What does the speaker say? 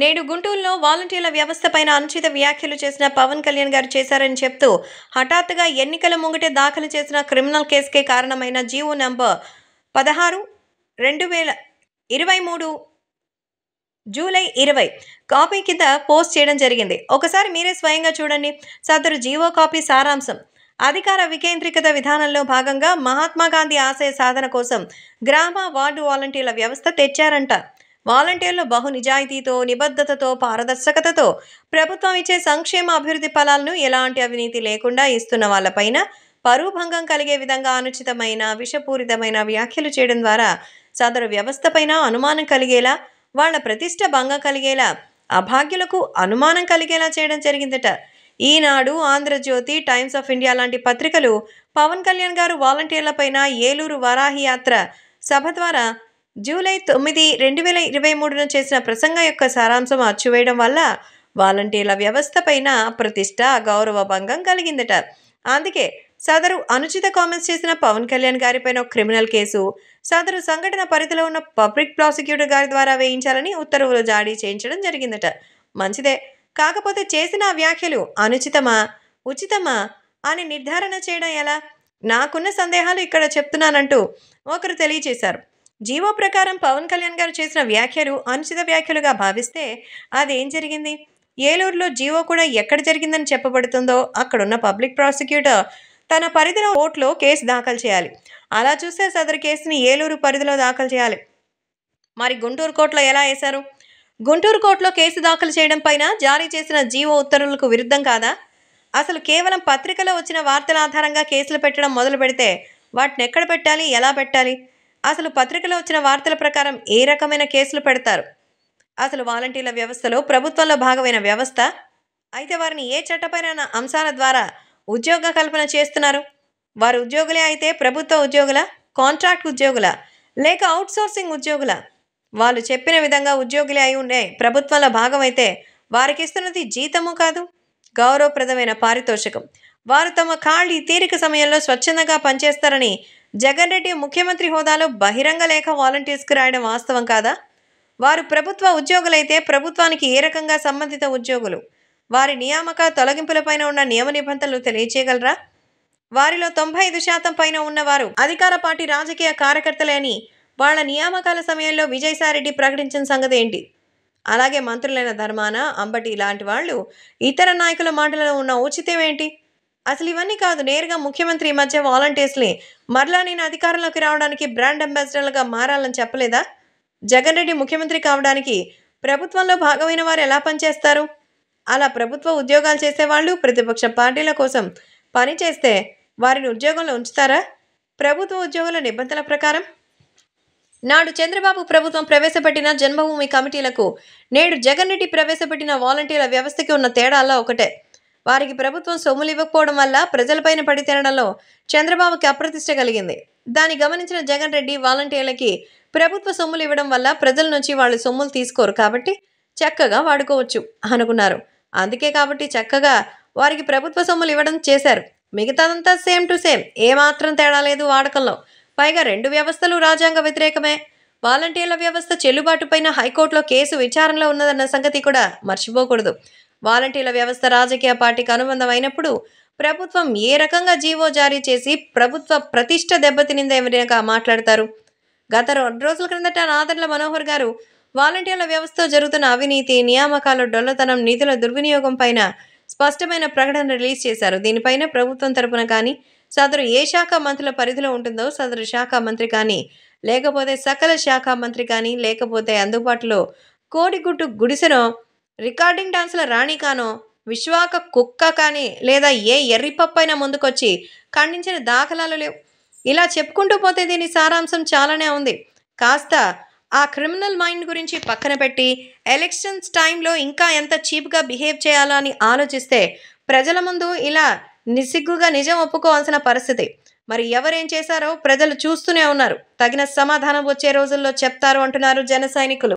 నేడు గుంటూరులో వాలంటీర్ల వ్యవస్థపైన అనుచిత వ్యాఖ్యలు చేసిన పవన్ కళ్యాణ్ గారు చేశారని చెప్తూ హఠాత్తుగా ఎన్నికల ముంగటే దాఖలు చేసిన క్రిమినల్ కేసుకే కారణమైన జీవో నంబర్ పదహారు రెండు వేల ఇరవై మూడు జూలై ఇరవై కాపీ కింద పోస్ట్ చేయడం జరిగింది ఒకసారి మీరే స్వయంగా చూడండి సదరు జీవో కాపీ సారాంశం అధికార వికేంద్రీకృత విధానంలో భాగంగా మహాత్మాగాంధీ ఆశయ సాధన కోసం గ్రామ వార్డు వాలంటీర్ల వ్యవస్థ తెచ్చారంట వాలంటీర్లు బహు నిజాయితీతో నిబద్ధతతో పారదర్శకతతో ప్రభుత్వం ఇచ్చే సంక్షేమ అభివృద్ధి ఫలాలను ఎలాంటి అవినీతి లేకుండా ఇస్తున్న వాళ్ళపైన పరువు భంగం కలిగే విధంగా అనుచితమైన విషపూరితమైన వ్యాఖ్యలు చేయడం ద్వారా సదరు వ్యవస్థపైన అనుమానం కలిగేలా వాళ్ల ప్రతిష్ట భంగం కలిగేలా అభాగ్యులకు అనుమానం కలిగేలా చేయడం జరిగిందట Eenadu Andhrajyothi Times of India లాంటి పత్రికలు పవన్ కళ్యాణ్ గారు వాలంటీర్లపైన ఏలూరు వరాహి యాత్ర సభ ద్వారా జూలై తొమ్మిది రెండు వేల ఇరవై మూడున చేసిన ప్రసంగం యొక్క సారాంశం అర్చివేయడం వల్ల వాలంటీర్ల వ్యవస్థ పైన ప్రతిష్ట గౌరవ భంగం కలిగిందట అందుకే సదరు అనుచిత కామెంట్స్ చేసిన పవన్ కళ్యాణ్ గారిపైన క్రిమినల్ కేసు సదరు సంఘటన పరిధిలో ఉన్న పబ్లిక్ ప్రాసిక్యూటర్ గారి ద్వారా వేయించాలని ఉత్తర్వులు జారీ చేయించడం జరిగిందట మంచిదే కాకపోతే చేసిన వ్యాఖ్యలు అనుచితమా ఉచితమా అని నిర్ధారణ చేయడం ఎలా నాకున్న సందేహాలు ఇక్కడ చెప్తున్నానంటూ ఒకరు తెలియచేశారు జీవో ప్రకారం పవన్ కళ్యాణ్ గారు చేసిన వ్యాఖ్యలు అనుచిత వ్యాఖ్యలుగా భావిస్తే అదేం జరిగింది ఏలూరులో జీవో కూడా ఎక్కడ జరిగిందని చెప్పబడుతుందో అక్కడున్న పబ్లిక్ ప్రాసిక్యూటర్ తన పరిధిలో కోర్టులో కేసు దాఖలు చేయాలి అలా చూస్తే సదరు కేసుని ఏలూరు పరిధిలో దాఖలు చేయాలి మరి గుంటూరు కోర్టులో ఎలా వేశారు గుంటూరు కోర్టులో కేసు దాఖలు చేయడం పైన జారీ చేసిన జీవో ఉత్తర్వులకు విరుద్ధం కాదా అసలు కేవలం పత్రికలో వచ్చిన వార్తల ఆధారంగా కేసులు పెట్టడం మొదలు పెడితే వాటిని ఎక్కడ పెట్టాలి ఎలా పెట్టాలి అసలు పత్రికలో వచ్చిన వార్తల ప్రకారం ఏ రకమైన కేసులు పెడతారు అసలు వాలంటీర్ల వ్యవస్థలో ప్రభుత్వంలో భాగమైన వ్యవస్థ అయితే వారిని ఏ చట్టపైన అంశాల ద్వారా ఉద్యోగ కల్పన చేస్తున్నారు వారు ఉద్యోగులే అయితే ప్రభుత్వ ఉద్యోగుల కాంట్రాక్ట్ ఉద్యోగుల లేక అవుట్సోర్సింగ్ ఉద్యోగుల వాళ్ళు చెప్పిన విధంగా ఉద్యోగులే అయి ఉండే ప్రభుత్వంలో భాగమైతే వారికి ఇస్తున్నది జీతము కాదు గౌరవప్రదమైన పారితోషికం వారు తమ ఖాళీ తీరిక సమయంలో స్వచ్ఛందంగా పనిచేస్తారని జగన్ రెడ్డి ముఖ్యమంత్రి హోదాలో బహిరంగ లేఖ వాలంటీర్స్కు రాయడం వాస్తవం కాదా వారు ప్రభుత్వ ఉద్యోగులైతే ప్రభుత్వానికి ఏ రకంగా సంబంధిత ఉద్యోగులు వారి నియామక తొలగింపులపైన ఉన్న నియమ నిబంధనలు తెలియచేయగలరా వారిలో తొంభై ఐదు శాతం పైన ఉన్నవారు అధికార పార్టీ రాజకీయ కార్యకర్తలే అని వాళ్ల నియామకాల సమయంలో విజయసాయిరెడ్డి ప్రకటించిన సంగతి ఏంటి అలాగే మంత్రులైన ధర్మాన అంబటి ఇలాంటి వాళ్ళు ఇతర నాయకుల మాటలలో ఉన్న ఔచిత్యం ఏంటి అసలు ఇవన్నీ కాదు నేరుగా ముఖ్యమంత్రి ఈ మధ్య వాలంటీర్స్ని మరలా నేను అధికారంలోకి రావడానికి బ్రాండ్ అంబాసిడర్లుగా మారాలని చెప్పలేదా జగన్ రెడ్డి ముఖ్యమంత్రి కావడానికి ప్రభుత్వంలో భాగమైన వారు ఎలా పనిచేస్తారు అలా ప్రభుత్వ ఉద్యోగాలు చేసేవాళ్ళు ప్రతిపక్ష పార్టీల కోసం పనిచేస్తే వారిని ఉద్యోగంలో ఉంచుతారా ప్రభుత్వ ఉద్యోగుల నిబంధనల ప్రకారం నాడు చంద్రబాబు ప్రభుత్వం ప్రవేశపెట్టిన జన్మభూమి కమిటీలకు నేడు జగన్ రెడ్డి ప్రవేశపెట్టిన వాలంటీర్ల వ్యవస్థకి ఉన్న తేడాల్లో ఒకటే వారికి ప్రభుత్వం సొమ్ములు ఇవ్వకపోవడం వల్ల ప్రజలపైన పడి తినడంలో చంద్రబాబుకి అప్రతిష్ట కలిగింది దాన్ని గమనించిన జగన్ రెడ్డి వాలంటీర్లకి ప్రభుత్వ సొమ్ములు ఇవ్వడం వల్ల ప్రజల నుంచి వాళ్ళు సొమ్ములు తీసుకోరు కాబట్టి చక్కగా వాడుకోవచ్చు అనుకున్నారు అందుకే కాబట్టి చక్కగా వారికి ప్రభుత్వ సొమ్ములు ఇవ్వడం చేశారు మిగతాదంతా సేమ్ టు సేమ్ ఏమాత్రం తేడా లేదు వాడకంలో పైగా రెండు వ్యవస్థలు రాజ్యాంగ వ్యతిరేకమే వాలంటీర్ల వ్యవస్థ చెల్లుబాటుపైన హైకోర్టులో కేసు విచారణలో ఉన్నదన్న సంగతి కూడా మర్చిపోకూడదు వాలంటీర్ల వ్యవస్థ రాజకీయ పార్టీకి అనుబంధమైనప్పుడు ప్రభుత్వం ఏ రకంగా జీవో జారీ చేసి ప్రభుత్వ ప్రతిష్ట దెబ్బతినిందేమరినగా మాట్లాడతారు గత రెండు రోజుల క్రిందట నాదర్ల మనోహర్ గారు వాలంటీర్ల వ్యవస్థతో జరుగుతున్న అవినీతి నియామకాలు డొల్లతనం నిధుల దుర్వినియోగం పైన స్పష్టమైన ప్రకటన రిలీజ్ చేశారు దీనిపైన ప్రభుత్వం తరపున కానీ సదరు ఏ శాఖ మంత్రుల పరిధిలో ఉంటుందో సదరు శాఖ మంత్రి కానీ లేకపోతే సకల శాఖ మంత్రి కానీ లేకపోతే అందుబాటులో కోడిగుట్టు గుడిసెనో రికార్డింగ్ డాన్సుల రాణి కానో విశ్వాక కుక్క కానీ లేదా ఏ ఎర్రిపప్పైనా ముందుకొచ్చి ఖండించిన దాఖలాలు లేవు ఇలా చెప్పుకుంటూ పోతే దీని సారాంశం చాలానే ఉంది కాస్త ఆ క్రిమినల్ మైండ్ గురించి పక్కన పెట్టి ఎలక్షన్స్ టైంలో ఇంకా ఎంత చీప్గా బిహేవ్ చేయాలని ఆలోచిస్తే ప్రజల ముందు ఇలా నిసిగ్గుగా నిజం ఒప్పుకోవాల్సిన పరిస్థితి మరి ఎవరేం చేశారో ప్రజలు చూస్తూనే ఉన్నారు తగిన సమాధానం వచ్చే రోజుల్లో చెప్తారు అంటున్నారు జన సైనికులు